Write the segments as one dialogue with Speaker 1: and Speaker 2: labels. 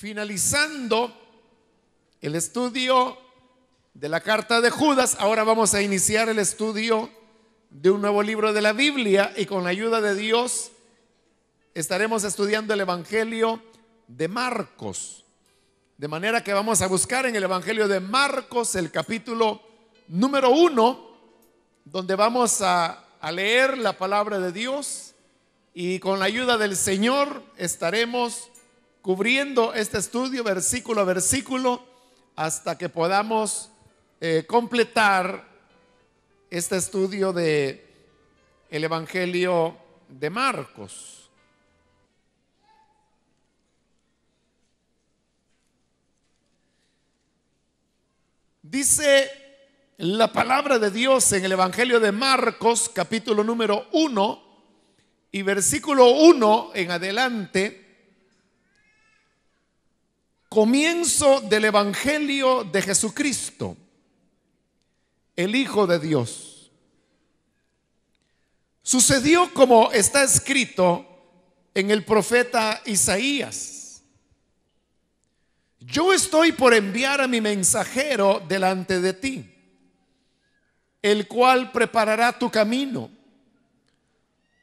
Speaker 1: Finalizando el estudio de la carta de Judas, ahora vamos a iniciar el estudio de un nuevo libro de la Biblia y con la ayuda de Dios estaremos estudiando el Evangelio de Marcos. De manera que vamos a buscar en el Evangelio de Marcos el capítulo número uno, donde vamos a, leer la palabra de Dios y con la ayuda del Señor estaremos cubriendo este estudio versículo a versículo hasta que podamos eh, completar este estudio de el Evangelio de Marcos. Dice la palabra de Dios en el Evangelio de Marcos, capítulo número 1 y versículo 1 en adelante, comienzo del Evangelio de Jesucristo, el Hijo de Dios. Sucedió como está escrito en el profeta Isaías. Yo estoy por enviar a mi mensajero delante de ti, el cual preparará tu camino.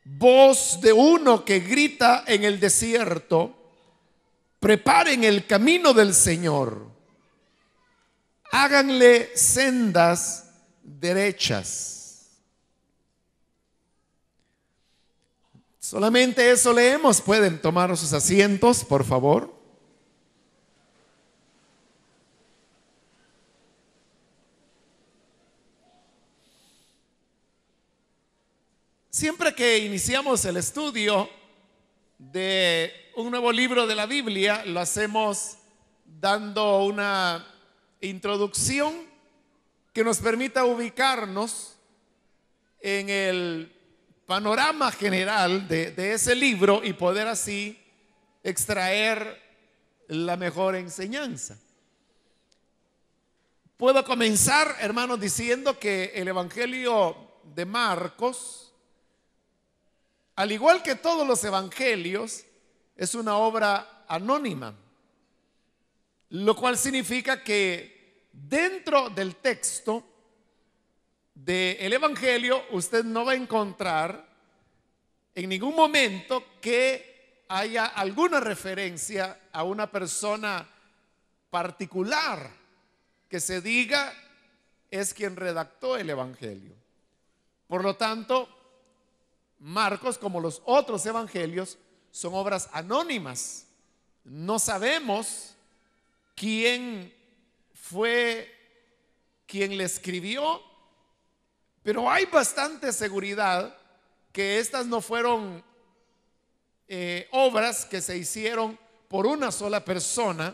Speaker 1: Voz de uno que grita en el desierto Preparen el camino del Señor. Háganle sendas derechas. Solamente eso leemos. Pueden tomar sus asientos, por favor. Siempre que iniciamos el estudio, de un nuevo libro de la Biblia, lo hacemos dando una introducción que nos permita ubicarnos en el panorama general de, ese libro y poder así extraer la mejor enseñanza. Puedo comenzar, hermanos, diciendo que el Evangelio de Marcos, al igual que todos los evangelios, es una obra anónima, lo cual significa que dentro del texto del Evangelio usted no va a encontrar en ningún momento que haya alguna referencia a una persona particular que se diga es quien redactó el Evangelio. Por lo tanto, Marcos, como los otros evangelios, son obras anónimas. No sabemos quién fue quien le escribió, pero hay bastante seguridad que estas no fueron eh, obras que se hicieron por una sola persona,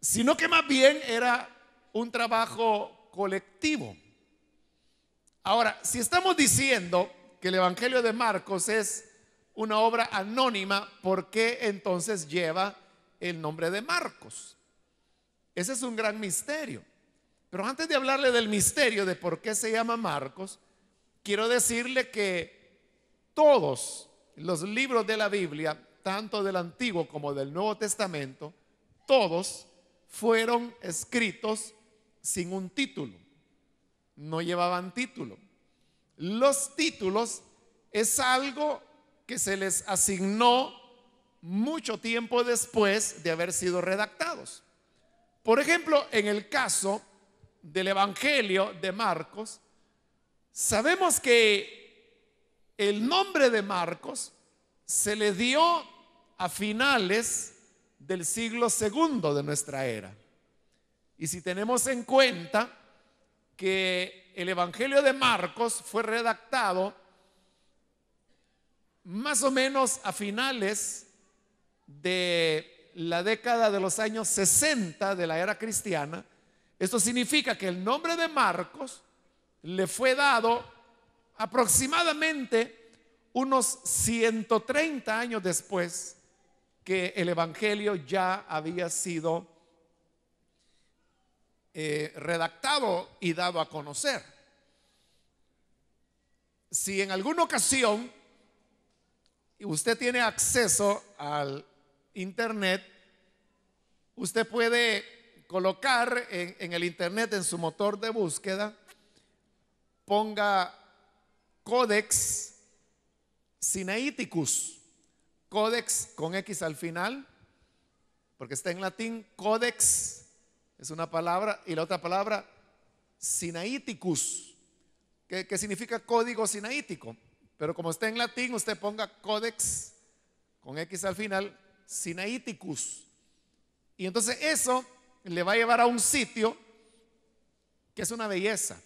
Speaker 1: sino que más bien era un trabajo colectivo. Ahora, si estamos diciendo que el Evangelio de Marcos es una obra anónima, ¿por qué entonces lleva el nombre de Marcos? Ese es un gran misterio. Pero antes de hablarle del misterio de por qué se llama Marcos, quiero decirle que todos los libros de la Biblia, tanto del Antiguo como del Nuevo Testamento, todos fueron escritos sin un título. No llevaban título. Los títulos es algo que se les asignó mucho tiempo después de haber sido redactados. Por ejemplo, en el caso del Evangelio de Marcos, sabemos que el nombre de Marcos se le dio a finales del siglo segundo de nuestra era. Y si tenemos en cuenta que el Evangelio de Marcos fue redactado más o menos a finales de la década de los años 60 de la era cristiana. Esto significa que el nombre de Marcos le fue dado aproximadamente unos 130 años después que el Evangelio ya había sido eh, redactado y dado a conocer. Si en alguna ocasión usted tiene acceso al Internet, usted puede colocar en, el Internet, en su motor de búsqueda, ponga Codex Sinaiticus, Codex con X al final, porque está en latín, Codex es una palabra. Y la otra palabra, sinaiticus, que, significa código sinaítico. Pero como está en latín, usted ponga códex con X al final, sinaiticus. Y entonces eso le va a llevar a un sitio que es una belleza,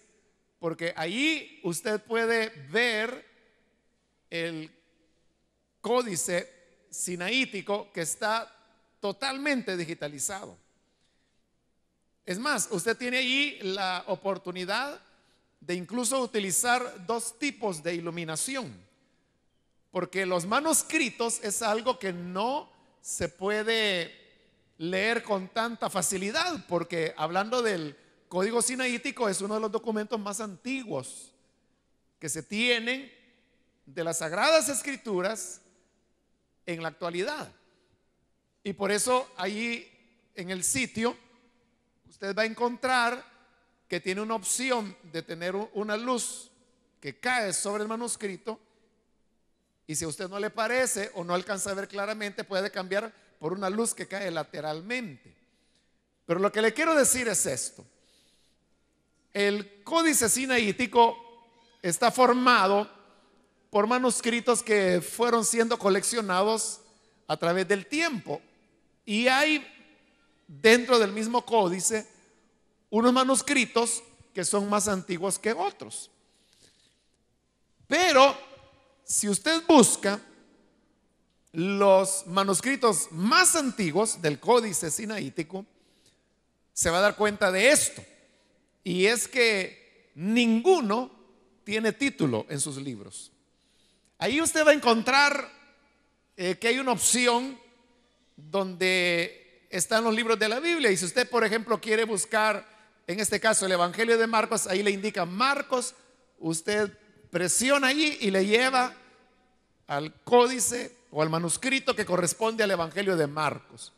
Speaker 1: porque allí usted puede ver el códice sinaítico que está totalmente digitalizado. Es más, usted tiene allí la oportunidad de incluso utilizar dos tipos de iluminación, porque los manuscritos es algo que no se puede leer con tanta facilidad, porque hablando del Código Sinaítico es uno de los documentos más antiguos que se tienen de las Sagradas Escrituras en la actualidad. Y por eso allí en el sitio usted va a encontrar que tiene una opción de tener una luz que cae sobre el manuscrito y si a usted no le parece o no alcanza a ver claramente, puede cambiar por una luz que cae lateralmente. Pero lo que le quiero decir es esto. El códice sinaítico está formado por manuscritos que fueron siendo coleccionados a través del tiempo. Y hay dentro del mismo códice unos manuscritos que son más antiguos que otros. Pero si usted busca los manuscritos más antiguos del códice sinaítico, se va a dar cuenta de esto. Y es que ninguno tiene título en sus libros. Ahí usted va a encontrar eh, que hay una opción donde están los libros de la Biblia. Y si usted, por ejemplo, quiere buscar, en este caso, el Evangelio de Marcos, ahí le indica Marcos, usted presiona allí y le lleva al códice o al manuscrito que corresponde al Evangelio de Marcos.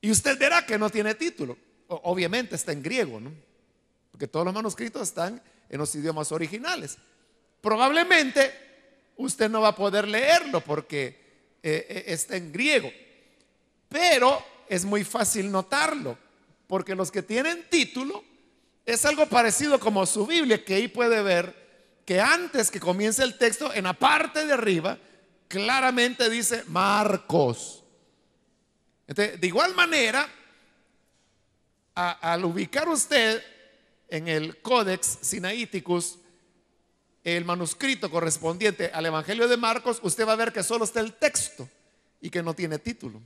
Speaker 1: Y usted verá que no tiene título. Obviamente está en griego, Porque todos los manuscritos están en los idiomas originales. Probablemente usted no va a poder leerlo porque eh, eh, está en griego. Pero es muy fácil notarlo, porque los que tienen título es algo parecido como su Biblia, que ahí puede ver que antes que comience el texto, en la parte de arriba, claramente dice Marcos. de igual manera, al ubicar usted en el Codex Sinaiticus, el manuscrito correspondiente al Evangelio de Marcos, usted va a ver que solo está el texto y que no tiene título.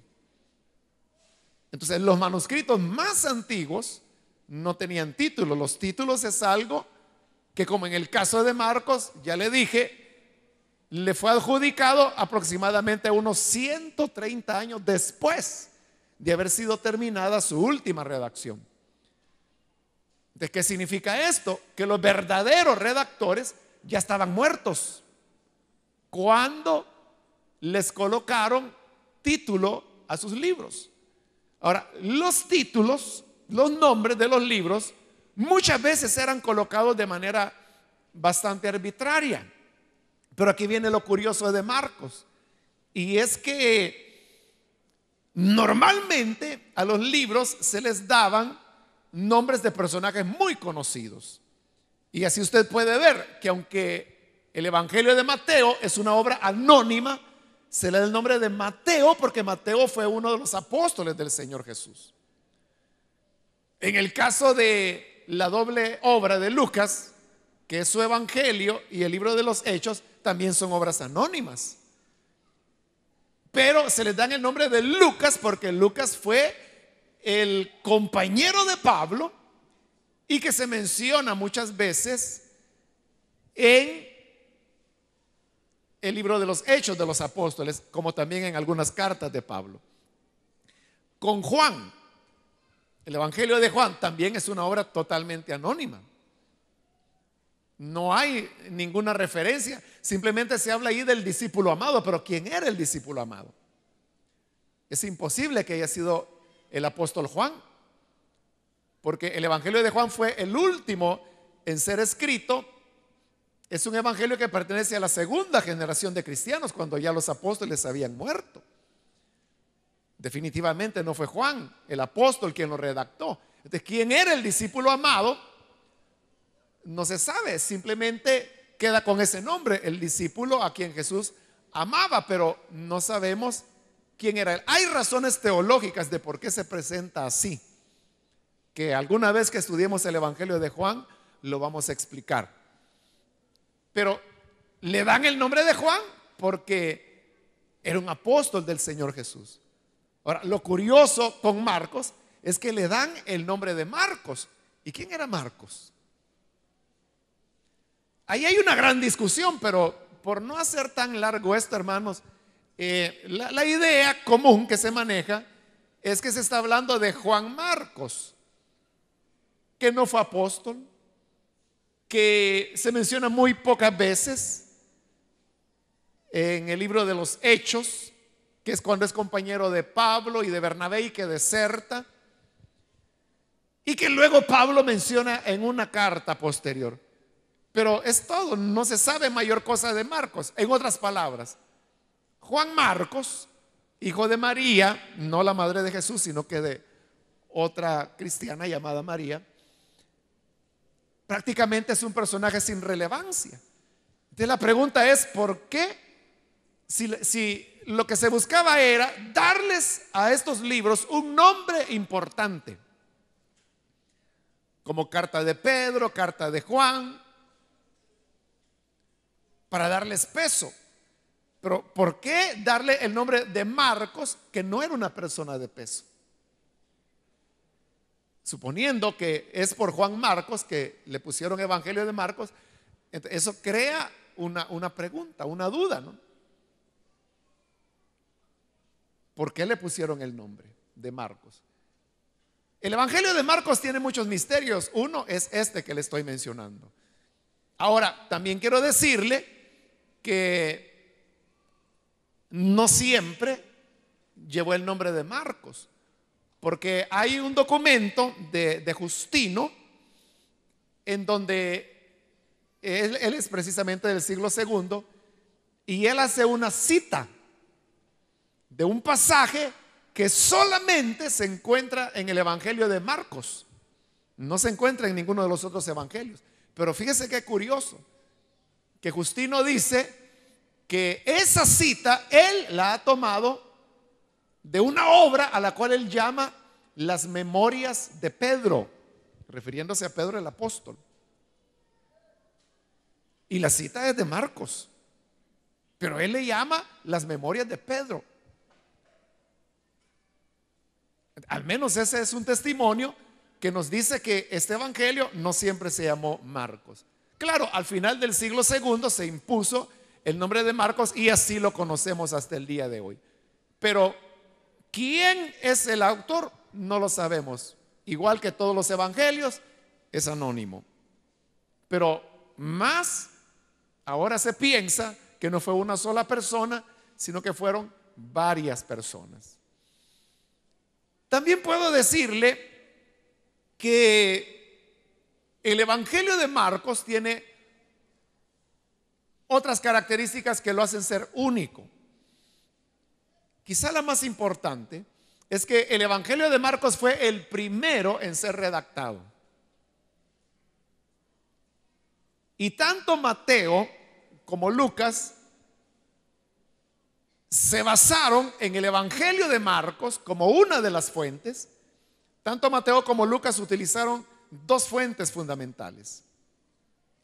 Speaker 1: Entonces, los manuscritos más antiguos no tenían título. Los títulos es algo que, como en el caso de Marcos, ya le dije, le fue adjudicado aproximadamente unos 130 años después de haber sido terminada su última redacción. ¿De qué significa esto? Que los verdaderos redactores ya estaban muertos cuando les colocaron título a sus libros. Ahora, los títulos, los nombres de los libros, muchas veces eran colocados de manera bastante arbitraria. Pero aquí viene lo curioso de Marcos. Y es que normalmente a los libros se les daban nombres de personajes muy conocidos. Y así usted puede ver que aunque el Evangelio de Mateo es una obra anónima, se le da el nombre de Mateo porque Mateo fue uno de los apóstoles del Señor Jesús. En el caso de la doble obra de Lucas, que es su Evangelio y el libro de los Hechos, también son obras anónimas. Pero se le dan el nombre de Lucas porque Lucas fue el compañero de Pablo y que se menciona muchas veces en el libro de los Hechos de los Apóstoles, como también en algunas cartas de Pablo. Con Juan, el Evangelio de Juan también es una obra totalmente anónima. No hay ninguna referencia, simplemente se habla ahí del discípulo amado, pero ¿quién era el discípulo amado? Es imposible que haya sido el apóstol Juan, porque el Evangelio de Juan fue el último en ser escrito es un evangelio que pertenece a la segunda generación de cristianos, cuando ya los apóstoles habían muerto. Definitivamente no fue Juan, el apóstol, quien lo redactó. Entonces, ¿quién era el discípulo amado? No se sabe, simplemente queda con ese nombre, el discípulo a quien Jesús amaba, pero no sabemos quién era él. Hay razones teológicas de por qué se presenta así, que alguna vez que estudiemos el Evangelio de Juan lo vamos a explicar. Pero le dan el nombre de Juan porque era un apóstol del Señor Jesús. Ahora, lo curioso con Marcos es que le dan el nombre de Marcos. ¿Y quién era Marcos? Ahí hay una gran discusión, pero por no hacer tan largo esto, hermanos, eh, la idea común que se maneja es que se está hablando de Juan Marcos, que no fue apóstol, que se menciona muy pocas veces en el libro de los Hechos, que es cuando es compañero de Pablo y de Bernabé y que deserta, y que luego Pablo menciona en una carta posterior. Pero es todo, no se sabe mayor cosa de Marcos. En otras palabras, Juan Marcos, hijo de María, no la madre de Jesús, sino que de otra cristiana llamada María, prácticamente es un personaje sin relevancia. Entonces la pregunta es, ¿por qué? Si, si lo que se buscaba era darles a estos libros un nombre importante, como carta de Pedro, carta de Juan, para darles peso. Pero ¿por qué darle el nombre de Marcos, que no era una persona de peso? suponiendo que es por Juan Marcos, que le pusieron Evangelio de Marcos, eso crea una, pregunta, una duda, ¿Por qué le pusieron el nombre de Marcos? El Evangelio de Marcos tiene muchos misterios. Uno es este que le estoy mencionando. Ahora, también quiero decirle que no siempre llevó el nombre de Marcos. Porque hay un documento de, Justino en donde él, es precisamente del siglo II y él hace una cita de un pasaje que solamente se encuentra en el Evangelio de Marcos. No se encuentra en ninguno de los otros evangelios. Pero fíjese qué curioso, que Justino dice que esa cita él la ha tomado de una obra a la cual él llama las memorias de Pedro, refiriéndose a Pedro el apóstol. Y la cita es de Marcos, pero él le llama las memorias de Pedro. Al menos ese es un testimonio que nos dice que este evangelio no siempre se llamó Marcos. Claro, al final del siglo segundo se impuso el nombre de Marcos y así lo conocemos hasta el día de hoy. Pero ¿Quién es el autor? No lo sabemos. Igual que todos los evangelios, es anónimo. Pero más, ahora se piensa que no fue una sola persona, sino que fueron varias personas. También puedo decirle que el Evangelio de Marcos tiene otras características que lo hacen ser único quizá la más importante, es que el Evangelio de Marcos fue el primero en ser redactado. Y tanto Mateo como Lucas se basaron en el Evangelio de Marcos como una de las fuentes. Tanto Mateo como Lucas utilizaron dos fuentes fundamentales,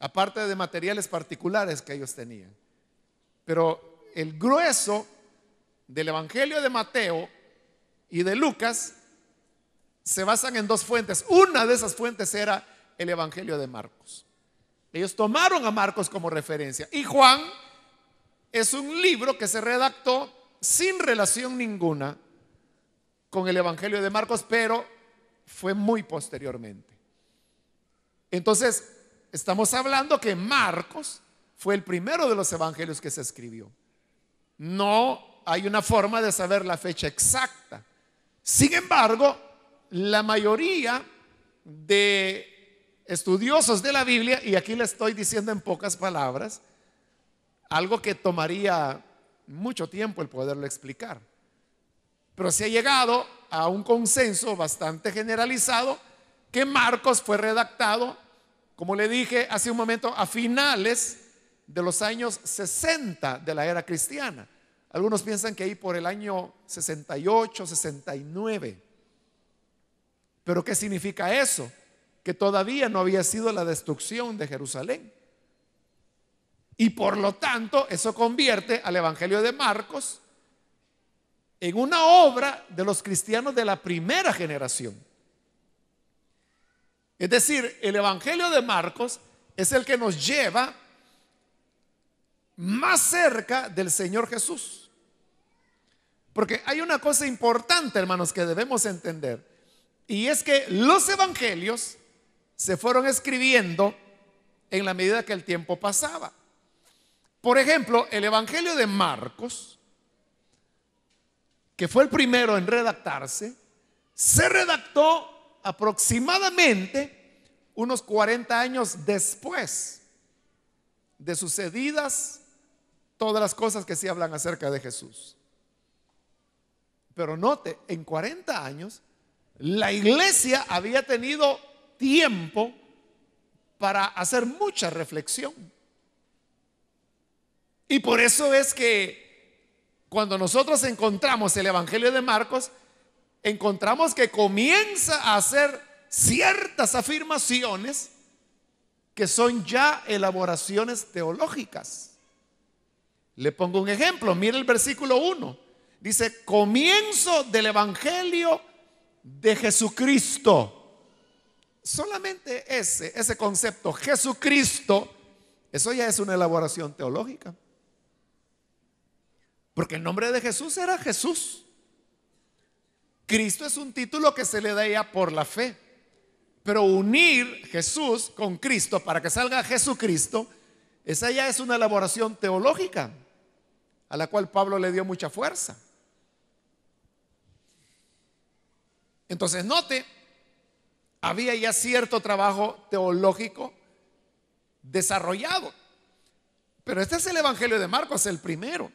Speaker 1: aparte de materiales particulares que ellos tenían. Pero el grueso del Evangelio de Mateo y de Lucas se basan en dos fuentes. Una de esas fuentes era el Evangelio de Marcos. Ellos tomaron a Marcos como referencia. Y Juan es un libro que se redactó sin relación ninguna con el Evangelio de Marcos, pero fue muy posteriormente. Entonces, estamos hablando que Marcos fue el primero de los evangelios que se escribió. No hay una forma de saber la fecha exacta. Sin embargo, la mayoría de estudiosos de la Biblia, y aquí le estoy diciendo en pocas palabras, algo que tomaría mucho tiempo el poderlo explicar, pero se ha llegado a un consenso bastante generalizado que Marcos fue redactado, como le dije hace un momento, a finales de los años 60 de la era cristiana. Algunos piensan que ahí por el año 68, 69. Pero ¿qué significa eso? Que todavía no había sido la destrucción de Jerusalén. Y por lo tanto, eso convierte al Evangelio de Marcos en una obra de los cristianos de la primera generación. Es decir, el Evangelio de Marcos es el que nos lleva más cerca del Señor Jesús. Porque hay una cosa importante, hermanos, que debemos entender. Y es que los evangelios se fueron escribiendo en la medida que el tiempo pasaba. Por ejemplo, el Evangelio de Marcos, que fue el primero en redactarse, se redactó aproximadamente unos 40 años después de sucedidas todas las cosas que se hablan acerca de Jesús. Pero note, en 40 años, la iglesia había tenido tiempo para hacer mucha reflexión. Y por eso es que cuando nosotros encontramos el Evangelio de Marcos, encontramos que comienza a hacer ciertas afirmaciones que son ya elaboraciones teológicas. Le pongo un ejemplo, mire el versículo 1. Dice, comienzo del Evangelio de Jesucristo. Solamente ese, ese concepto, Jesucristo, eso ya es una elaboración teológica. Porque el nombre de Jesús era Jesús. Cristo es un título que se le da ya por la fe. Pero unir Jesús con Cristo para que salga Jesucristo, esa ya es una elaboración teológica a la cual Pablo le dio mucha fuerza. Entonces, note, había ya cierto trabajo teológico desarrollado. Pero este es el Evangelio de Marcos, el primero.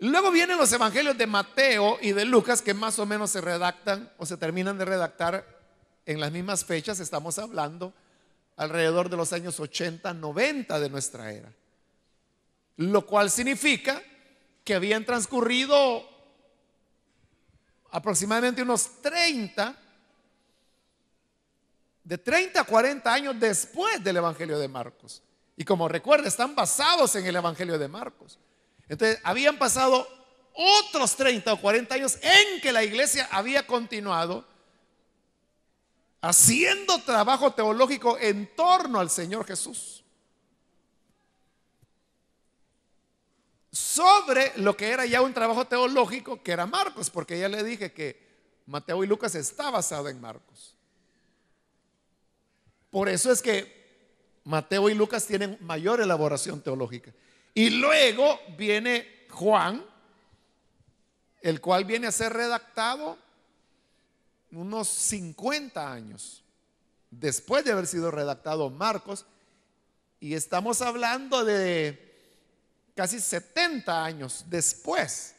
Speaker 1: Luego vienen los Evangelios de Mateo y de Lucas, que más o menos se redactan o se terminan de redactar en las mismas fechas. Estamos hablando alrededor de los años 80, 90 de nuestra era. Lo cual significa que habían transcurrido aproximadamente unos 30, de 30 a 40 años después del Evangelio de Marcos. Y como recuerda, están basados en el Evangelio de Marcos. Entonces, habían pasado otros 30 o 40 años en que la iglesia había continuado haciendo trabajo teológico en torno al Señor Jesús. sobre lo que era ya un trabajo teológico que era Marcos, porque ya le dije que Mateo y Lucas está basado en Marcos. Por eso es que Mateo y Lucas tienen mayor elaboración teológica. Y luego viene Juan, el cual viene a ser redactado unos 50 años después de haber sido redactado Marcos. Y estamos hablando de casi 70 años después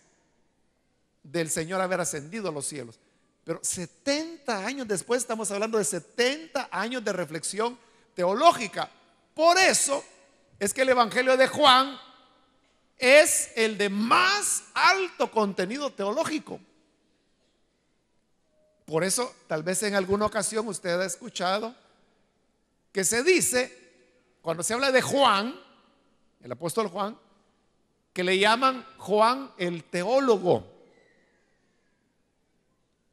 Speaker 1: del Señor haber ascendido a los cielos. Pero 70 años después estamos hablando de 70 años de reflexión teológica. Por eso es que el Evangelio de Juan es el de más alto contenido teológico. Por eso, tal vez en alguna ocasión usted ha escuchado que se dice, cuando se habla de Juan, el apóstol Juan, que le llaman Juan el teólogo,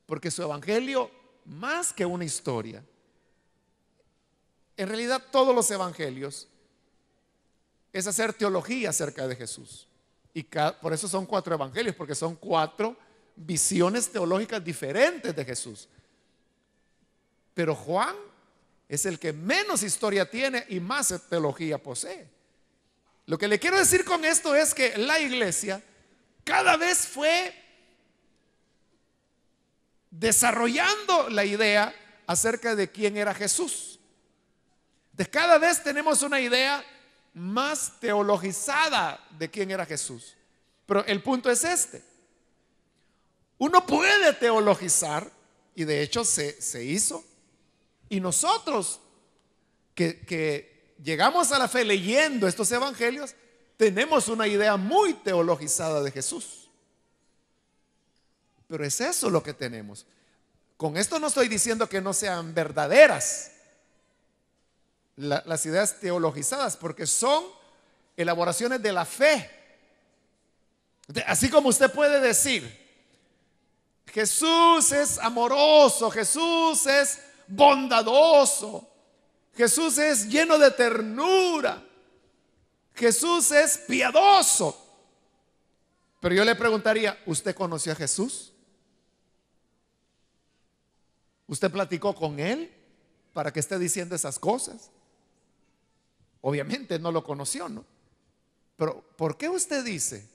Speaker 1: porque su evangelio, más que una historia, en realidad todos los evangelios es hacer teología acerca de Jesús. Y por eso son cuatro evangelios, porque son cuatro visiones teológicas diferentes de Jesús. Pero Juan es el que menos historia tiene y más teología posee. Lo que le quiero decir con esto es que la iglesia cada vez fue desarrollando la idea acerca de quién era Jesús. De cada vez tenemos una idea más teologizada de quién era Jesús. Pero el punto es este. Uno puede teologizar, y de hecho se, se hizo, y nosotros que, que llegamos a la fe leyendo estos evangelios, tenemos una idea muy teologizada de Jesús. Pero es eso lo que tenemos. Con esto no estoy diciendo que no sean verdaderas las ideas teologizadas, porque son elaboraciones de la fe. Así como usted puede decir, Jesús es amoroso, Jesús es bondadoso, Jesús es lleno de ternura. Jesús es piadoso. Pero yo le preguntaría, ¿usted conoció a Jesús? ¿Usted platicó con él para que esté diciendo esas cosas? Obviamente no lo conoció, ¿no? Pero ¿por qué usted dice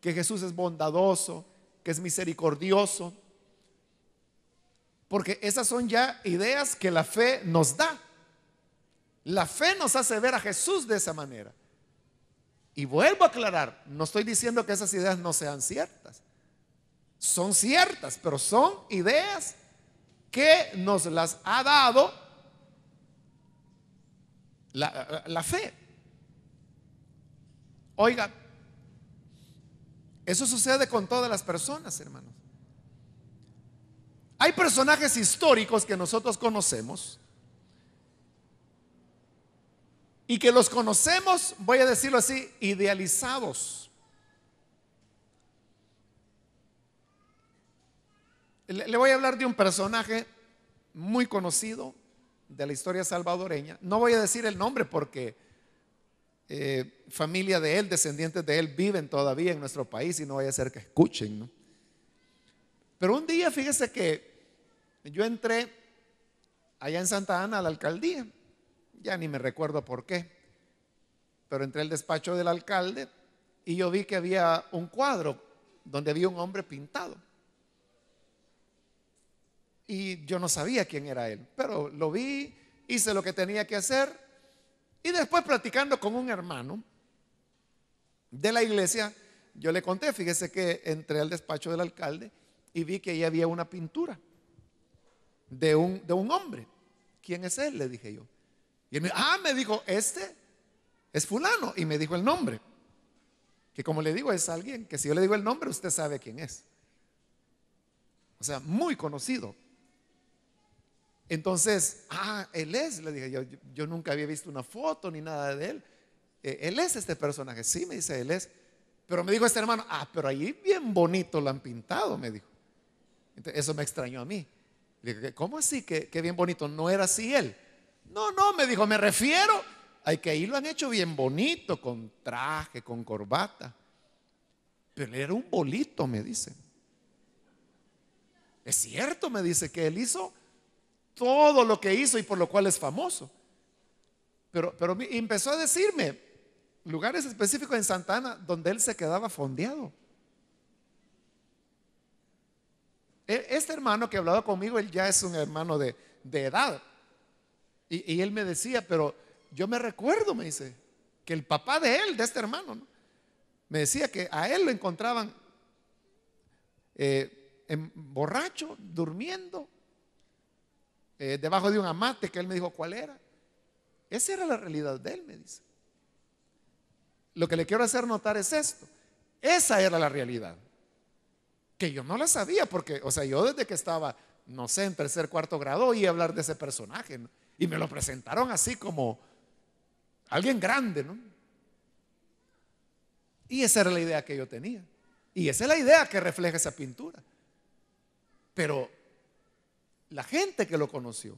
Speaker 1: que Jesús es bondadoso, que es misericordioso? Porque esas son ya ideas que la fe nos da. La fe nos hace ver a Jesús de esa manera. Y vuelvo a aclarar, no estoy diciendo que esas ideas no sean ciertas. Son ciertas, pero son ideas que nos las ha dado la, la fe. Oiga, eso sucede con todas las personas, hermanos. Hay personajes históricos que nosotros conocemos y que los conocemos, voy a decirlo así, idealizados. Le voy a hablar de un personaje muy conocido de la historia salvadoreña. No voy a decir el nombre porque eh, familia de él, descendientes de él, viven todavía en nuestro país y no vaya a ser que escuchen. Pero un día, fíjese que yo entré allá en Santa Ana a la alcaldía ya ni me recuerdo por qué, pero entré al despacho del alcalde y yo vi que había un cuadro donde había un hombre pintado. Y yo no sabía quién era él, pero lo vi, hice lo que tenía que hacer y después platicando con un hermano de la iglesia, yo le conté, fíjese que entré al despacho del alcalde y vi que ahí había una pintura de un, de un hombre. ¿Quién es él? Le dije yo. Y me, ah, me dijo, este es fulano. Y me dijo el nombre. Que como le digo, es alguien que si yo le digo el nombre, usted sabe quién es. O sea, muy conocido. Entonces, ah, él es, le dije, yo, nunca había visto una foto ni nada de él. Eh, él es este personaje, sí, me dice, él es. Pero me dijo este hermano, ah, pero ahí bien bonito lo han pintado, me dijo. eso me extrañó a mí. Le dije, ¿cómo así? Que, que bien bonito, no era así él. No, no, me dijo, me refiero Hay que ahí lo han hecho bien bonito, con traje, con corbata. Pero era un bolito, me dice. Es cierto, me dice, que él hizo todo lo que hizo y por lo cual es famoso. Pero, pero empezó a decirme lugares específicos en Santana donde él se quedaba fondeado. E, este hermano que hablaba conmigo, él ya es un hermano de edad. Y, él me decía, pero yo me recuerdo, me dice, que el papá de él, de este hermano, me decía que a él lo encontraban eh, en, borracho, durmiendo, eh, debajo de un amate, que él me dijo cuál era. Esa era la realidad de él, me dice. Lo que le quiero hacer notar es esto. Esa era la realidad. Que yo no la sabía, porque, o sea, yo desde que estaba, no sé, en tercer, cuarto grado oí hablar de ese personaje. Y me lo presentaron así como alguien grande, ¿no? Y esa era la idea que yo tenía. Y esa es la idea que refleja esa pintura. Pero la gente que lo conoció,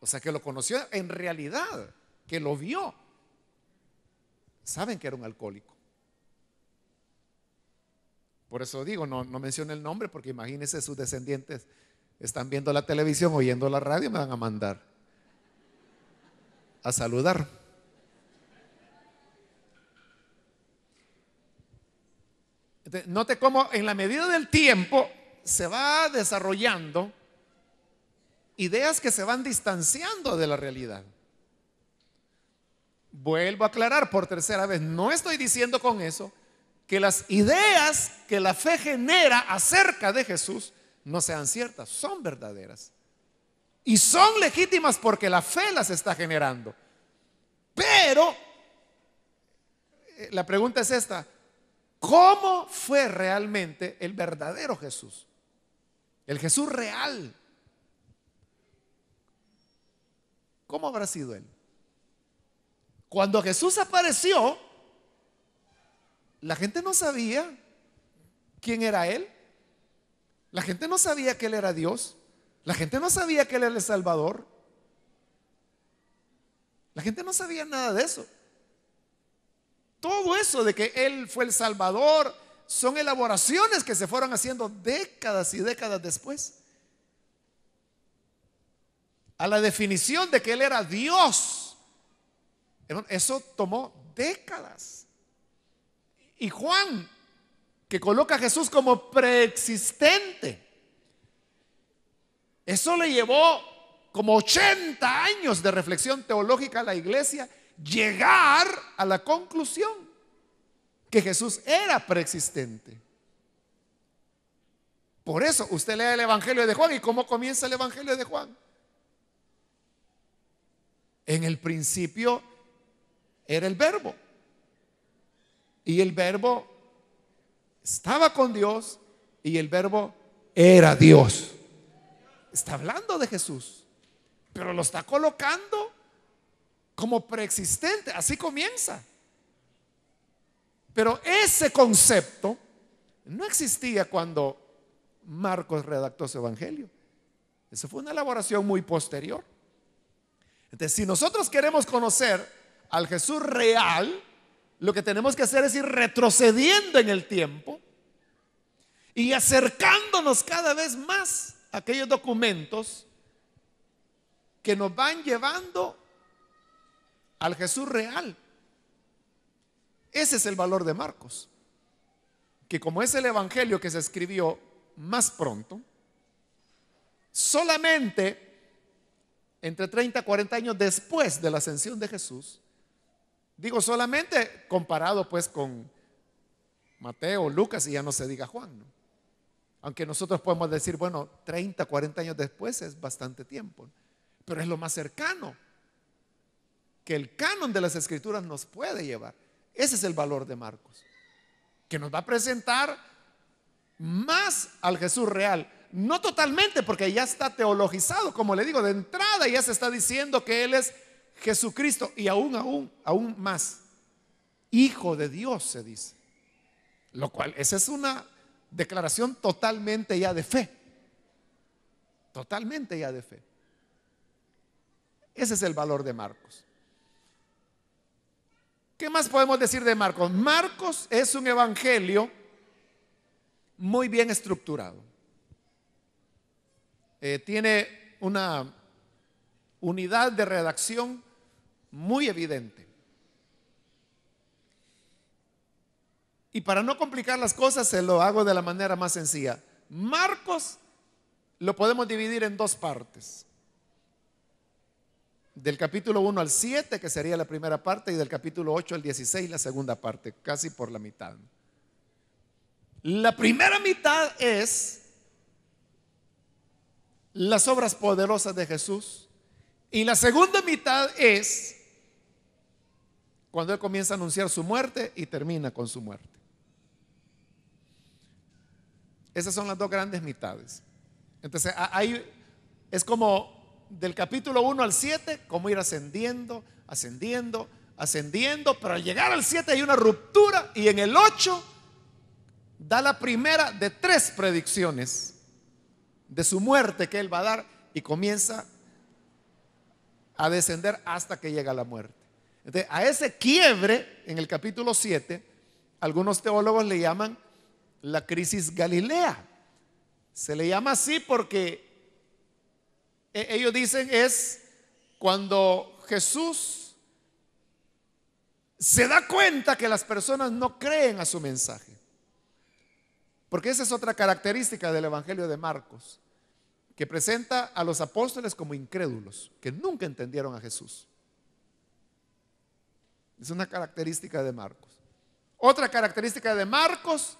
Speaker 1: o sea, que lo conoció en realidad, que lo vio, saben que era un alcohólico. Por eso digo, no, mencioné el nombre porque imagínense sus descendientes están viendo la televisión, oyendo la radio, me van a mandar a saludar. Note cómo en la medida del tiempo se va desarrollando ideas que se van distanciando de la realidad. Vuelvo a aclarar por tercera vez, no estoy diciendo con eso que las ideas que la fe genera acerca de Jesús no sean ciertas, son verdaderas. Y son legítimas porque la fe las está generando. Pero eh, la pregunta es esta, ¿cómo fue realmente el verdadero Jesús? El Jesús real. ¿Cómo habrá sido él? Cuando Jesús apareció, la gente no sabía quién era él. La gente no sabía que Él era Dios. La gente no sabía que Él era el Salvador. La gente no sabía nada de eso. Todo eso de que Él fue el Salvador son elaboraciones que se fueron haciendo décadas y décadas después. A la definición de que Él era Dios. Eso tomó décadas. Y Juan que coloca a Jesús como preexistente. Eso le llevó como 80 años de reflexión teológica a la iglesia llegar a la conclusión que Jesús era preexistente. Por eso usted lee el Evangelio de Juan y cómo comienza el Evangelio de Juan. En el principio era el verbo. Y el verbo estaba con Dios y el verbo era Dios. Está hablando de Jesús, pero lo está colocando como preexistente, así comienza. Pero ese concepto no existía cuando Marcos redactó su evangelio. Eso fue una elaboración muy posterior. Entonces, si nosotros queremos conocer al Jesús real, lo que tenemos que hacer es ir retrocediendo en el tiempo y acercándonos cada vez más a aquellos documentos que nos van llevando al Jesús real. Ese es el valor de Marcos, que como es el Evangelio que se escribió más pronto, solamente entre 30 y 40 años después de la ascensión de Jesús, Digo solamente comparado pues con Mateo, Lucas y ya no se diga Juan. Aunque nosotros podemos decir, bueno, 30, 40 años después es bastante tiempo, pero es lo más cercano que el canon de las escrituras nos puede llevar. Ese es el valor de Marcos, que nos va a presentar más al Jesús real. No totalmente, porque ya está teologizado, como le digo, de entrada ya se está diciendo que Él es Jesucristo y aún, aún, aún más, hijo de Dios, se dice. Lo cual, esa es una declaración totalmente ya de fe. Totalmente ya de fe. Ese es el valor de Marcos. ¿Qué más podemos decir de Marcos? Marcos es un evangelio muy bien estructurado. Eh, tiene una unidad de redacción muy evidente. Y para no complicar las cosas, se lo hago de la manera más sencilla. Marcos lo podemos dividir en dos partes. Del capítulo 1 al 7, que sería la primera parte, y del capítulo 8 al 16, la segunda parte, casi por la mitad. La primera mitad es las obras poderosas de Jesús, y la segunda mitad es cuando Él comienza a anunciar su muerte y termina con su muerte. Esas son las dos grandes mitades. Entonces, ahí es como del capítulo 1 al 7, como ir ascendiendo, ascendiendo, ascendiendo, pero al llegar al 7 hay una ruptura y en el 8 da la primera de tres predicciones de su muerte que él va a dar y comienza a descender hasta que llega la muerte a ese quiebre en el capítulo 7, algunos teólogos le llaman la crisis Galilea. Se le llama así porque e, ellos dicen es cuando Jesús se da cuenta que las personas no creen a su mensaje. Porque esa es otra característica del Evangelio de Marcos, que presenta a los apóstoles como incrédulos, que nunca entendieron a Jesús. Es una característica de Marcos. Otra característica de Marcos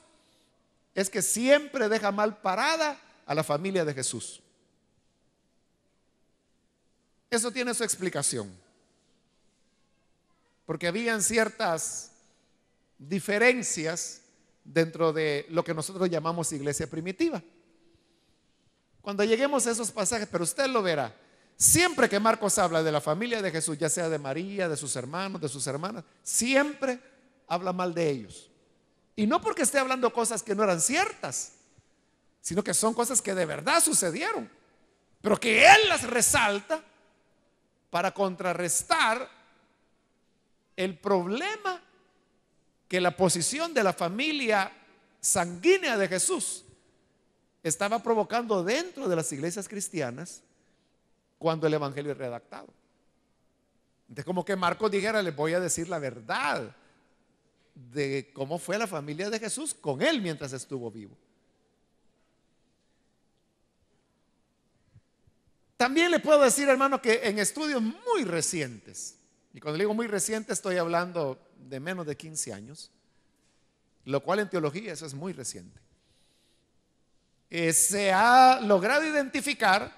Speaker 1: es que siempre deja mal parada a la familia de Jesús. Eso tiene su explicación. Porque habían ciertas diferencias dentro de lo que nosotros llamamos iglesia primitiva. Cuando lleguemos a esos pasajes, pero usted lo verá, Siempre que Marcos habla de la familia de Jesús, ya sea de María, de sus hermanos, de sus hermanas, siempre habla mal de ellos. Y no porque esté hablando cosas que no eran ciertas, sino que son cosas que de verdad sucedieron, pero que él las resalta para contrarrestar el problema que la posición de la familia sanguínea de Jesús estaba provocando dentro de las iglesias cristianas cuando el Evangelio es redactado. Entonces, como que Marcos dijera, les voy a decir la verdad de cómo fue la familia de Jesús con él mientras estuvo vivo. También le puedo decir, hermano, que en estudios muy recientes, y cuando digo muy reciente estoy hablando de menos de 15 años, lo cual en teología eso es muy reciente, eh, se ha logrado identificar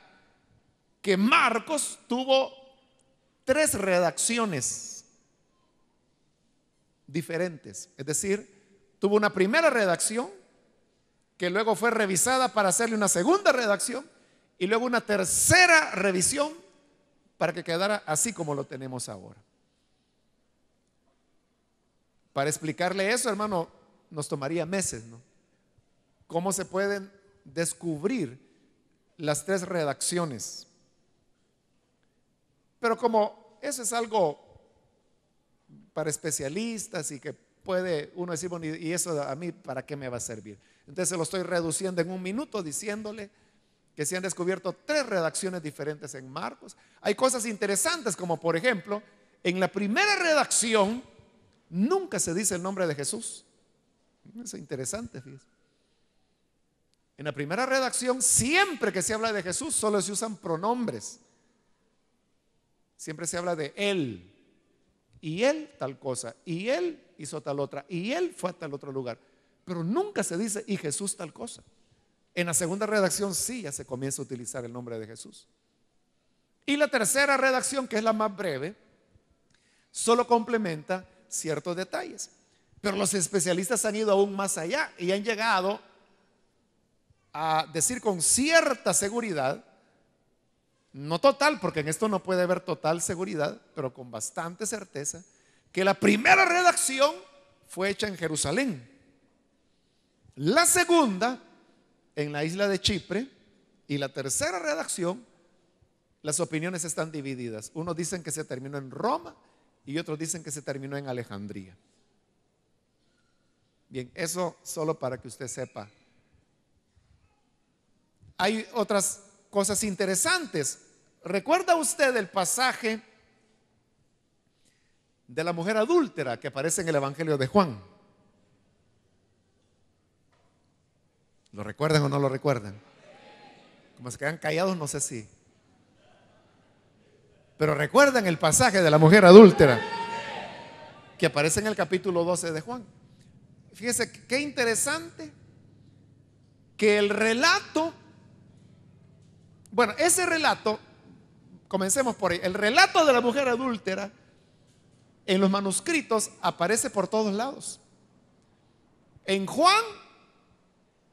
Speaker 1: que Marcos tuvo tres redacciones diferentes. Es decir, tuvo una primera redacción que luego fue revisada para hacerle una segunda redacción y luego una tercera revisión para que quedara así como lo tenemos ahora. Para explicarle eso, hermano, nos tomaría meses, ¿no? ¿Cómo se pueden descubrir las tres redacciones? Pero como eso es algo para especialistas y que puede uno decir, bueno, y eso a mí, ¿para qué me va a servir? Entonces lo estoy reduciendo en un minuto diciéndole que se han descubierto tres redacciones diferentes en Marcos. Hay cosas interesantes como por ejemplo, en la primera redacción nunca se dice el nombre de Jesús. es interesante, En la primera redacción siempre que se habla de Jesús solo se usan pronombres siempre se habla de él. Y él tal cosa, y él hizo tal otra, y él fue a tal otro lugar. Pero nunca se dice, y Jesús tal cosa. En la segunda redacción sí ya se comienza a utilizar el nombre de Jesús. Y la tercera redacción, que es la más breve, solo complementa ciertos detalles. Pero los especialistas han ido aún más allá y han llegado a decir con cierta seguridad no total, porque en esto no puede haber total seguridad, pero con bastante certeza, que la primera redacción fue hecha en Jerusalén. La segunda en la isla de Chipre y la tercera redacción, las opiniones están divididas. Unos dicen que se terminó en Roma y otros dicen que se terminó en Alejandría. Bien, eso solo para que usted sepa. Hay otras cosas interesantes. ¿Recuerda usted el pasaje de la mujer adúltera que aparece en el Evangelio de Juan? ¿Lo recuerdan o no lo recuerdan? Como se quedan callados, no sé si. Pero recuerdan el pasaje de la mujer adúltera que aparece en el capítulo 12 de Juan. Fíjese qué interesante que el relato bueno, ese relato, comencemos por ahí, el relato de la mujer adúltera en los manuscritos aparece por todos lados. En Juan,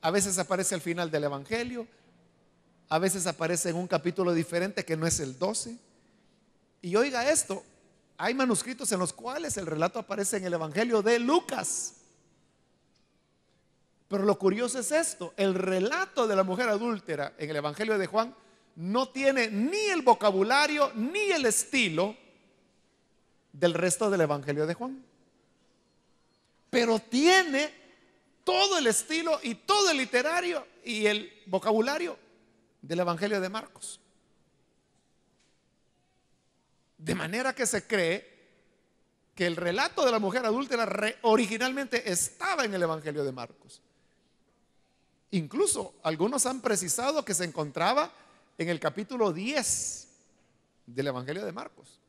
Speaker 1: a veces aparece al final del Evangelio, a veces aparece en un capítulo diferente que no es el 12. Y oiga esto, hay manuscritos en los cuales el relato aparece en el Evangelio de Lucas. Pero lo curioso es esto, el relato de la mujer adúltera en el Evangelio de Juan no tiene ni el vocabulario ni el estilo del resto del Evangelio de Juan. Pero tiene todo el estilo y todo el literario y el vocabulario del Evangelio de Marcos. De manera que se cree que el relato de la mujer adúltera originalmente estaba en el Evangelio de Marcos. Incluso algunos han precisado que se encontraba en el capítulo 10 del Evangelio de Marcos.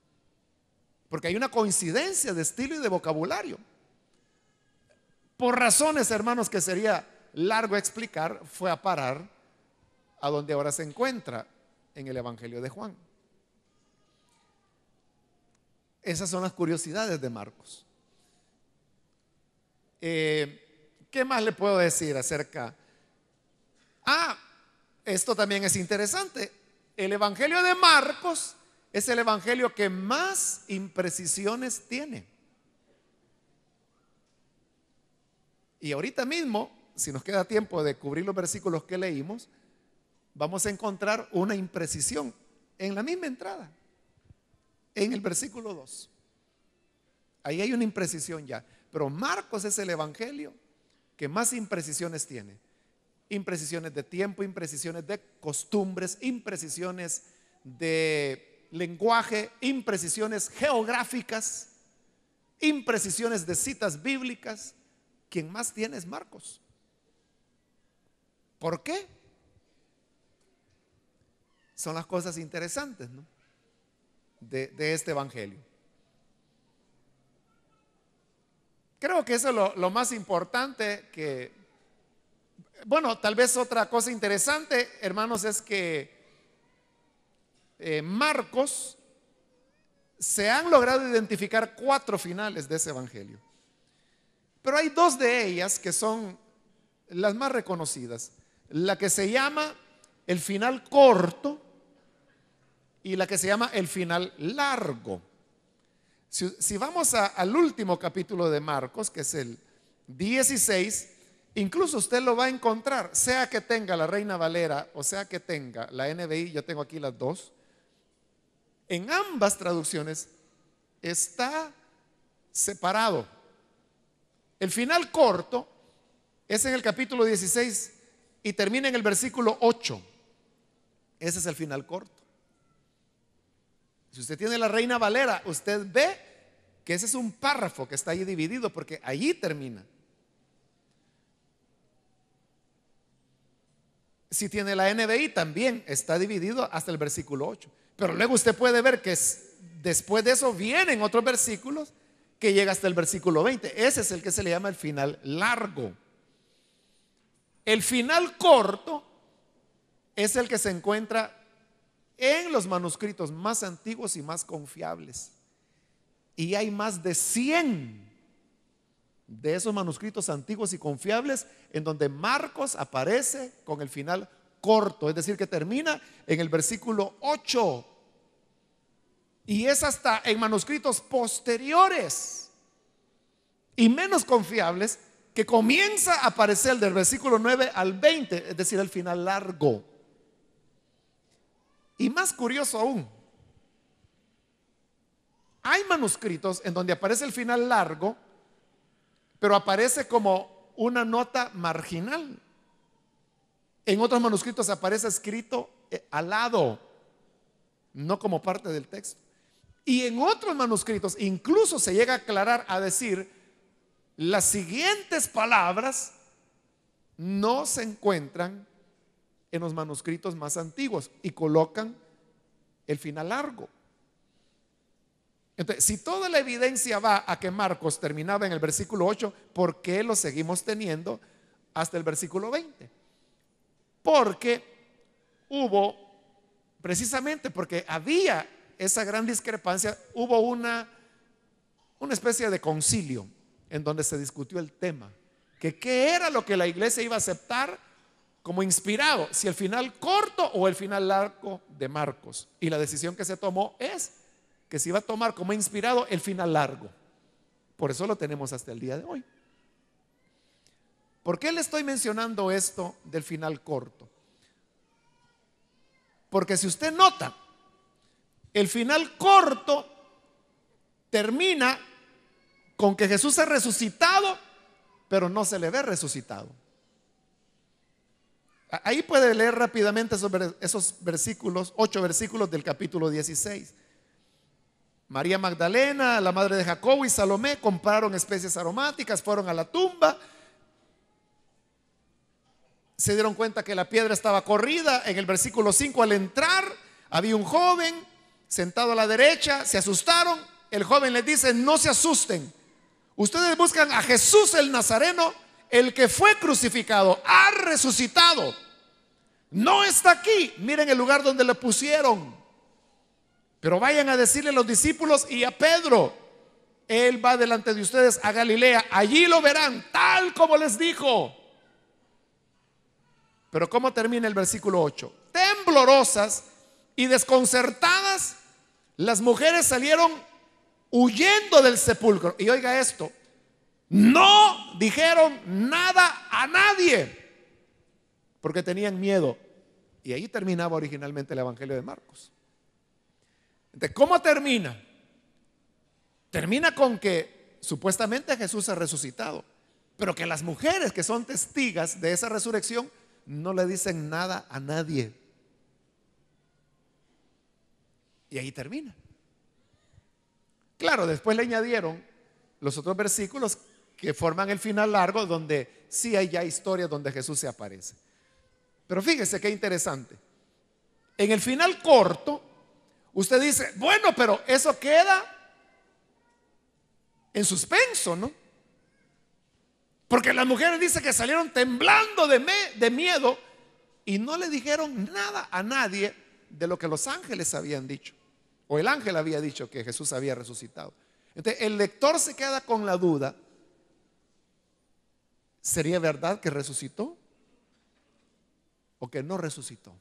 Speaker 1: Porque hay una coincidencia de estilo y de vocabulario. Por razones, hermanos, que sería largo explicar, fue a parar a donde ahora se encuentra en el Evangelio de Juan. Esas son las curiosidades de Marcos. Eh, ¿Qué más le puedo decir acerca? Ah, esto también es interesante. El Evangelio de Marcos es el Evangelio que más imprecisiones tiene. Y ahorita mismo, si nos queda tiempo de cubrir los versículos que leímos, vamos a encontrar una imprecisión en la misma entrada, en el versículo 2. Ahí hay una imprecisión ya. Pero Marcos es el Evangelio que más imprecisiones tiene imprecisiones de tiempo, imprecisiones de costumbres, imprecisiones de lenguaje, imprecisiones geográficas, imprecisiones de citas bíblicas. Quien más tiene es Marcos. ¿Por qué? Son las cosas interesantes de, este Evangelio. Creo que eso es lo más importante que bueno, tal vez otra cosa interesante, hermanos, es que eh, Marcos se han logrado identificar cuatro finales de ese evangelio. Pero hay dos de ellas que son las más reconocidas. La que se llama el final corto y la que se llama el final largo. Si, vamos al último capítulo de Marcos, que es el 16, Incluso usted lo va a encontrar, sea que tenga la Reina Valera o sea que tenga la NBI, yo tengo aquí las dos. En ambas traducciones está separado. El final corto es en el capítulo 16 y termina en el versículo 8. Ese es el final corto. Si usted tiene la Reina Valera, usted ve que ese es un párrafo que está ahí dividido porque allí termina. Si tiene la NBI también está dividido hasta el versículo 8. Pero luego usted puede ver que después de eso vienen otros versículos que llega hasta el versículo 20. Ese es el que se le llama el final largo. El final corto es el que se encuentra en los manuscritos más antiguos y más confiables. Y hay más de 100 de esos manuscritos antiguos y confiables en donde Marcos aparece con el final corto, es decir, que termina en el versículo 8. Y es hasta en manuscritos posteriores y menos confiables que comienza a aparecer del versículo 9 al 20, es decir, el final largo. Y más curioso aún, hay manuscritos en donde aparece el final largo, pero aparece como una nota marginal. En otros manuscritos aparece escrito eh, al lado, no como parte del texto. Y en otros manuscritos incluso se llega a aclarar a decir, las siguientes palabras no se encuentran en los manuscritos más antiguos y colocan el final largo. Entonces, si toda la evidencia va a que Marcos terminaba en el versículo 8, ¿por qué lo seguimos teniendo hasta el versículo 20? Porque hubo, precisamente porque había esa gran discrepancia, hubo una, una especie de concilio en donde se discutió el tema, que qué era lo que la iglesia iba a aceptar como inspirado, si el final corto o el final largo de Marcos. Y la decisión que se tomó es que se iba a tomar como inspirado el final largo. Por eso lo tenemos hasta el día de hoy. ¿Por qué le estoy mencionando esto del final corto? Porque si usted nota, el final corto termina con que Jesús ha resucitado, pero no se le ve resucitado. Ahí puede leer rápidamente esos, esos versículos, ocho versículos del capítulo 16. María Magdalena, la madre de Jacobo y Salomé compraron especies aromáticas, fueron a la tumba, se dieron cuenta que la piedra estaba corrida. En el versículo 5, al entrar, había un joven sentado a la derecha, se asustaron. El joven les dice, no se asusten. Ustedes buscan a Jesús el Nazareno, el que fue crucificado, ha resucitado. No está aquí. Miren el lugar donde le pusieron. Pero vayan a decirle a los discípulos y a Pedro, Él va delante de ustedes a Galilea, allí lo verán tal como les dijo. Pero ¿cómo termina el versículo 8? Temblorosas y desconcertadas, las mujeres salieron huyendo del sepulcro. Y oiga esto, no dijeron nada a nadie, porque tenían miedo. Y ahí terminaba originalmente el Evangelio de Marcos. ¿cómo termina? Termina con que supuestamente Jesús ha resucitado, pero que las mujeres que son testigas de esa resurrección no le dicen nada a nadie. Y ahí termina. Claro, después le añadieron los otros versículos que forman el final largo donde sí hay ya historia donde Jesús se aparece. Pero fíjese qué interesante. En el final corto, Usted dice, bueno, pero eso queda en suspenso, ¿no? Porque las mujeres dicen que salieron temblando de, de miedo y no le dijeron nada a nadie de lo que los ángeles habían dicho. O el ángel había dicho que Jesús había resucitado. Entonces el lector se queda con la duda. ¿Sería verdad que resucitó? ¿O que no resucitó?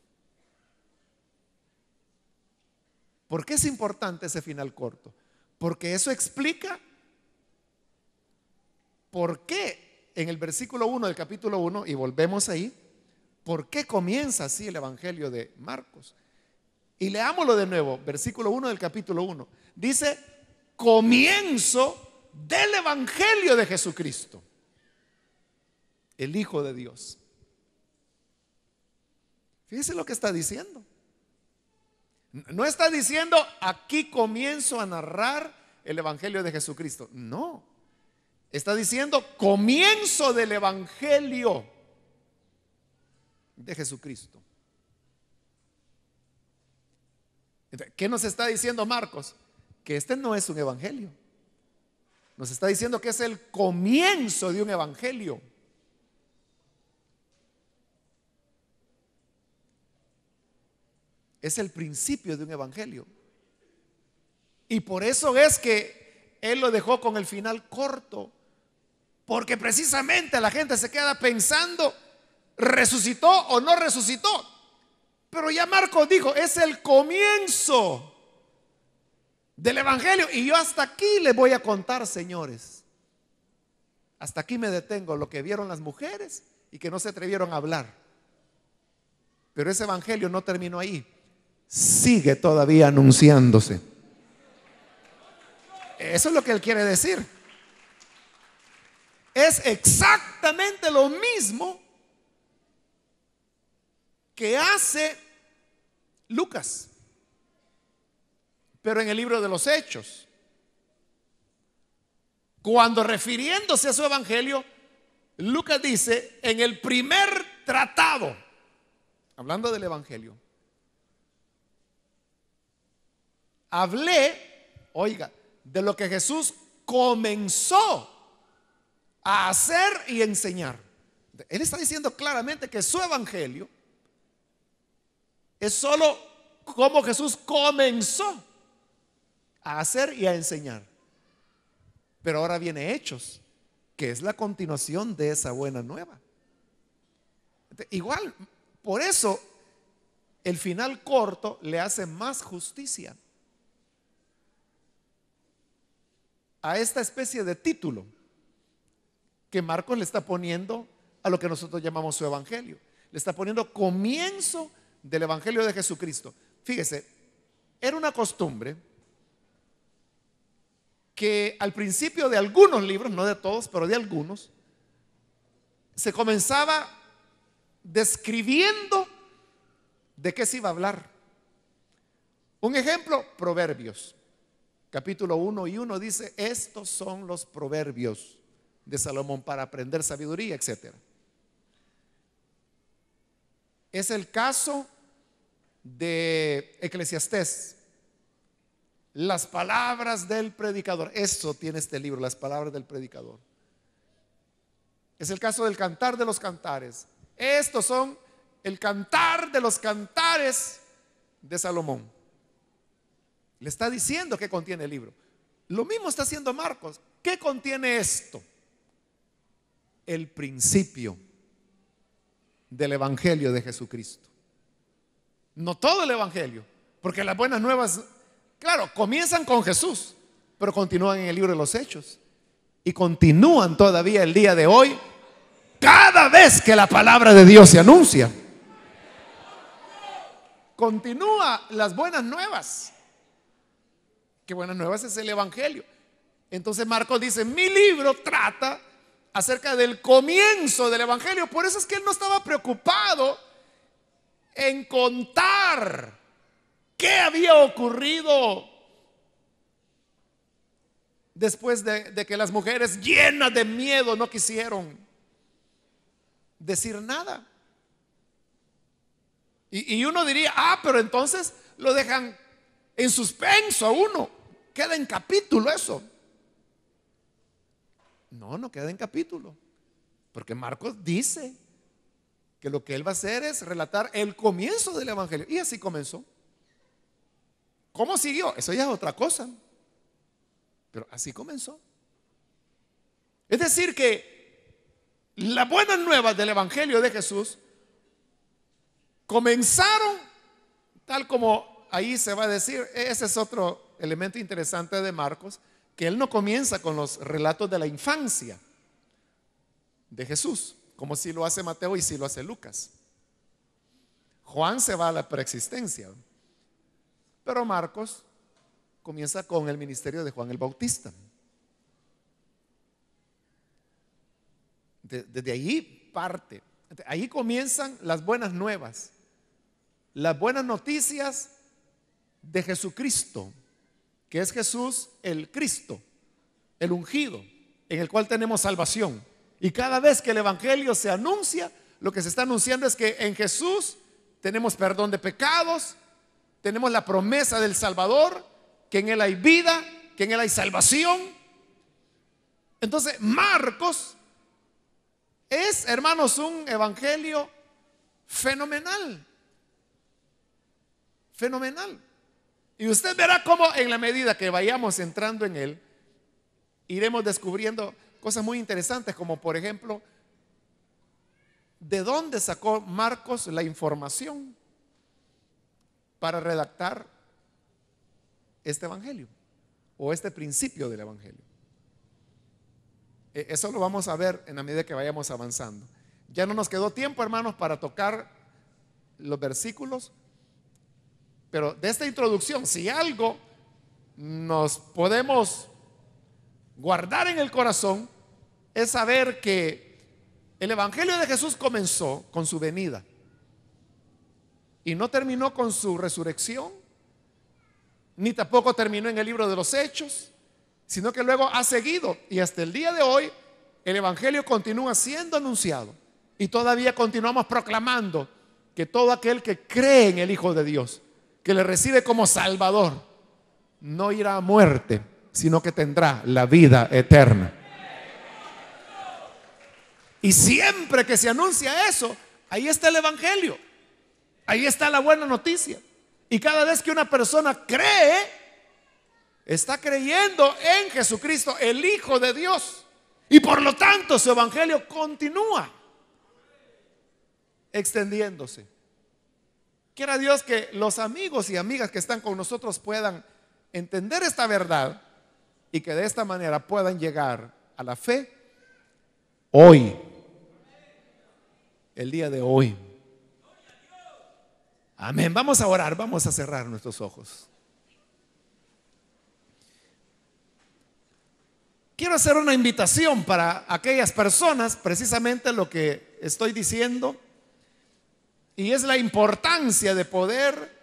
Speaker 1: ¿Por qué es importante ese final corto? Porque eso explica por qué en el versículo 1 del capítulo 1, y volvemos ahí, por qué comienza así el Evangelio de Marcos. Y leámoslo de nuevo, versículo 1 del capítulo 1. Dice, comienzo del Evangelio de Jesucristo, el Hijo de Dios. Fíjense lo que está diciendo. No está diciendo, aquí comienzo a narrar el Evangelio de Jesucristo. No. Está diciendo, comienzo del Evangelio de Jesucristo. ¿Qué nos está diciendo Marcos? Que este no es un Evangelio. Nos está diciendo que es el comienzo de un Evangelio. Es el principio de un evangelio. Y por eso es que Él lo dejó con el final corto. Porque precisamente la gente se queda pensando, ¿resucitó o no resucitó? Pero ya Marcos dijo, es el comienzo del Evangelio. Y yo hasta aquí le voy a contar, señores. Hasta aquí me detengo lo que vieron las mujeres y que no se atrevieron a hablar. Pero ese Evangelio no terminó ahí sigue todavía anunciándose. Eso es lo que él quiere decir. Es exactamente lo mismo que hace Lucas, pero en el libro de los Hechos. Cuando refiriéndose a su evangelio, Lucas dice, en el primer tratado, hablando del evangelio, Hablé, oiga, de lo que Jesús comenzó a hacer y enseñar. Él está diciendo claramente que su evangelio es solo como Jesús comenzó a hacer y a enseñar. Pero ahora viene Hechos, que es la continuación de esa buena nueva. Igual, por eso el final corto le hace más justicia. a esta especie de título que Marcos le está poniendo a lo que nosotros llamamos su evangelio. Le está poniendo comienzo del evangelio de Jesucristo. Fíjese, era una costumbre que al principio de algunos libros, no de todos, pero de algunos, se comenzaba describiendo de qué se iba a hablar. Un ejemplo, Proverbios capítulo 1 y 1 dice, estos son los proverbios de Salomón para aprender sabiduría, etc. Es el caso de Eclesiastés. Las palabras del predicador. Eso tiene este libro, las palabras del predicador. Es el caso del cantar de los cantares. Estos son el cantar de los cantares de Salomón. Le está diciendo que contiene el libro. Lo mismo está haciendo Marcos. ¿Qué contiene esto? El principio del Evangelio de Jesucristo. No todo el Evangelio, porque las buenas nuevas, claro, comienzan con Jesús, pero continúan en el libro de los Hechos. Y continúan todavía el día de hoy, cada vez que la palabra de Dios se anuncia. Continúa las buenas nuevas que buenas nuevas es el Evangelio. Entonces Marcos dice, mi libro trata acerca del comienzo del Evangelio. Por eso es que él no estaba preocupado en contar qué había ocurrido después de, que las mujeres llenas de miedo no quisieron decir nada. Y, y uno diría, ah, pero entonces lo dejan en suspenso a uno queda en capítulo eso. No, no queda en capítulo. Porque Marcos dice que lo que él va a hacer es relatar el comienzo del Evangelio. Y así comenzó. ¿Cómo siguió? Eso ya es otra cosa. Pero así comenzó. Es decir, que las buenas nuevas del Evangelio de Jesús comenzaron tal como ahí se va a decir, ese es otro elemento interesante de Marcos, que él no comienza con los relatos de la infancia de Jesús, como si lo hace Mateo y si lo hace Lucas. Juan se va a la preexistencia, pero Marcos comienza con el ministerio de Juan el Bautista. desde ahí parte, ahí comienzan las buenas nuevas, las buenas noticias de Jesucristo que es Jesús el Cristo, el ungido, en el cual tenemos salvación. Y cada vez que el Evangelio se anuncia, lo que se está anunciando es que en Jesús tenemos perdón de pecados, tenemos la promesa del Salvador, que en Él hay vida, que en Él hay salvación. Entonces, Marcos es, hermanos, un evangelio fenomenal. Fenomenal. Y usted verá cómo en la medida que vayamos entrando en él, iremos descubriendo cosas muy interesantes, como por ejemplo, ¿de dónde sacó Marcos la información para redactar este Evangelio o este principio del Evangelio? E, eso lo vamos a ver en la medida que vayamos avanzando. Ya no nos quedó tiempo, hermanos, para tocar los versículos pero de esta introducción, si algo nos podemos guardar en el corazón, es saber que el Evangelio de Jesús comenzó con su venida y no terminó con su resurrección, ni tampoco terminó en el libro de los hechos, sino que luego ha seguido y hasta el día de hoy el Evangelio continúa siendo anunciado y todavía continuamos proclamando que todo aquel que cree en el Hijo de Dios que le recibe como Salvador, no irá a muerte, sino que tendrá la vida eterna. Y siempre que se anuncia eso, ahí está el Evangelio, ahí está la buena noticia. Y cada vez que una persona cree, está creyendo en Jesucristo, el Hijo de Dios. Y por lo tanto su Evangelio continúa extendiéndose. Quiera Dios que los amigos y amigas que están con nosotros puedan entender esta verdad y que de esta manera puedan llegar a la fe hoy, el día de hoy. Amén. Vamos a orar, vamos a cerrar nuestros ojos. Quiero hacer una invitación para aquellas personas, precisamente lo que estoy diciendo y es la importancia de poder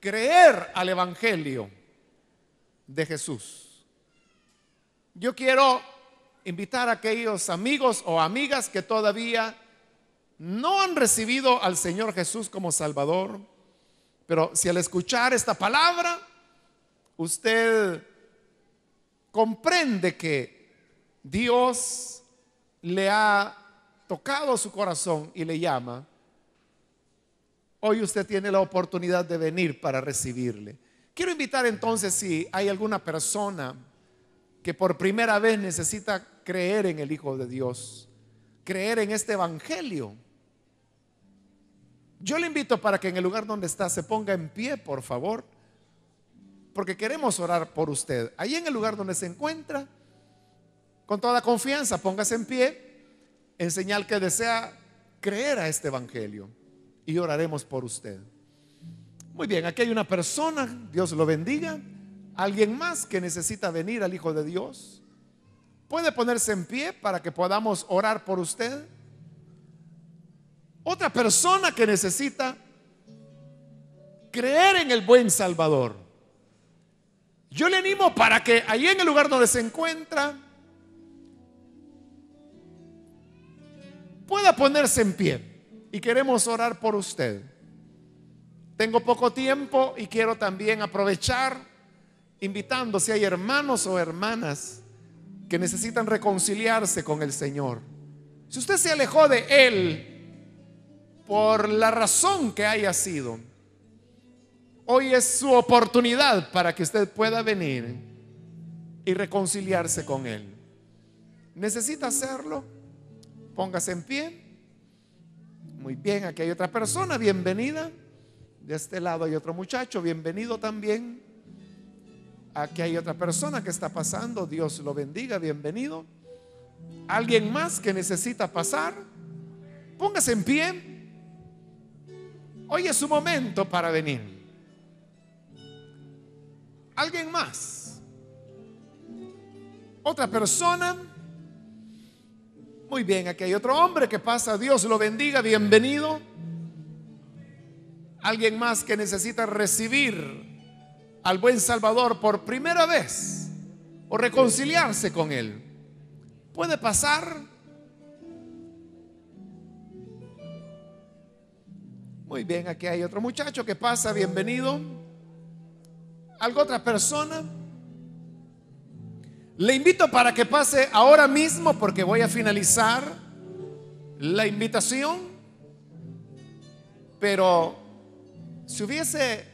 Speaker 1: creer al Evangelio de Jesús. Yo quiero invitar a aquellos amigos o amigas que todavía no han recibido al Señor Jesús como Salvador, pero si al escuchar esta palabra, usted comprende que Dios le ha tocado su corazón y le llama, Hoy usted tiene la oportunidad de venir para recibirle. Quiero invitar entonces si hay alguna persona que por primera vez necesita creer en el Hijo de Dios, creer en este Evangelio. Yo le invito para que en el lugar donde está se ponga en pie, por favor, porque queremos orar por usted. Ahí en el lugar donde se encuentra, con toda confianza, póngase en pie en señal que desea creer a este Evangelio y oraremos por usted. Muy bien, aquí hay una persona, Dios lo bendiga, alguien más que necesita venir al Hijo de Dios. Puede ponerse en pie para que podamos orar por usted. Otra persona que necesita creer en el buen Salvador. Yo le animo para que Allí en el lugar donde se encuentra pueda ponerse en pie y queremos orar por usted. Tengo poco tiempo y quiero también aprovechar invitando si hay hermanos o hermanas que necesitan reconciliarse con el Señor. Si usted se alejó de Él por la razón que haya sido, hoy es su oportunidad para que usted pueda venir y reconciliarse con Él. ¿Necesita hacerlo? Póngase en pie. Muy bien, aquí hay otra persona, bienvenida. De este lado hay otro muchacho, bienvenido también. Aquí hay otra persona que está pasando, Dios lo bendiga, bienvenido. ¿Alguien más que necesita pasar? Póngase en pie. Hoy es su momento para venir. ¿Alguien más? ¿Otra persona? Muy bien, aquí hay otro hombre que pasa, Dios lo bendiga, bienvenido. Alguien más que necesita recibir al buen Salvador por primera vez o reconciliarse con Él. Puede pasar. Muy bien, aquí hay otro muchacho que pasa, bienvenido. ¿Algo otra persona? Le invito para que pase ahora mismo porque voy a finalizar la invitación. Pero si hubiese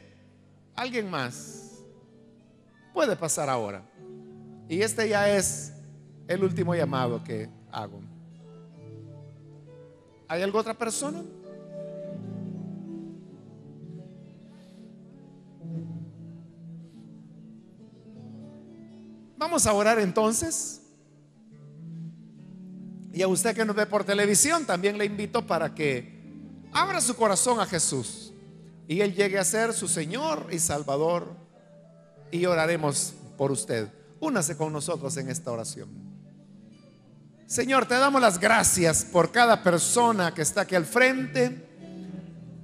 Speaker 1: alguien más, puede pasar ahora. Y este ya es el último llamado que hago. ¿Hay alguna otra persona? Vamos a orar entonces. Y a usted que nos ve por televisión, también le invito para que abra su corazón a Jesús y Él llegue a ser su Señor y Salvador. Y oraremos por usted. Únase con nosotros en esta oración. Señor, te damos las gracias por cada persona que está aquí al frente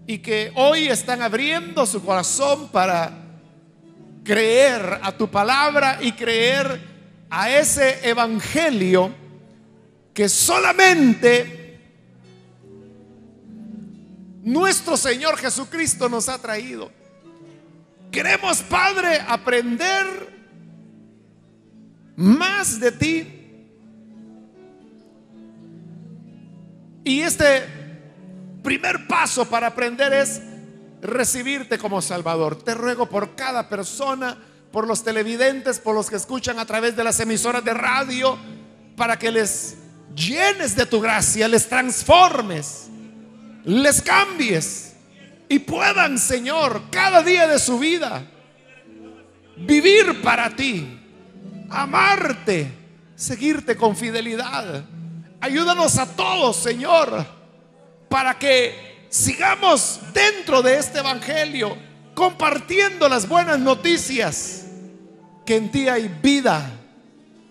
Speaker 1: y que hoy están abriendo su corazón para creer a tu palabra y creer a ese evangelio que solamente nuestro Señor Jesucristo nos ha traído. Queremos, Padre, aprender más de ti. Y este primer paso para aprender es recibirte como Salvador. Te ruego por cada persona, por los televidentes, por los que escuchan a través de las emisoras de radio, para que les llenes de tu gracia, les transformes, les cambies y puedan, Señor, cada día de su vida vivir para ti, amarte, seguirte con fidelidad. Ayúdanos a todos, Señor, para que sigamos dentro de este Evangelio compartiendo las buenas noticias, que en ti hay vida,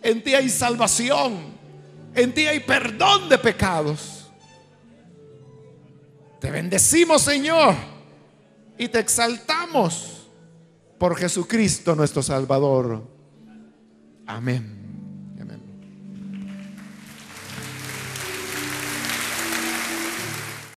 Speaker 1: en ti hay salvación, en ti hay perdón de pecados. Te bendecimos Señor y te exaltamos por Jesucristo nuestro Salvador. Amén.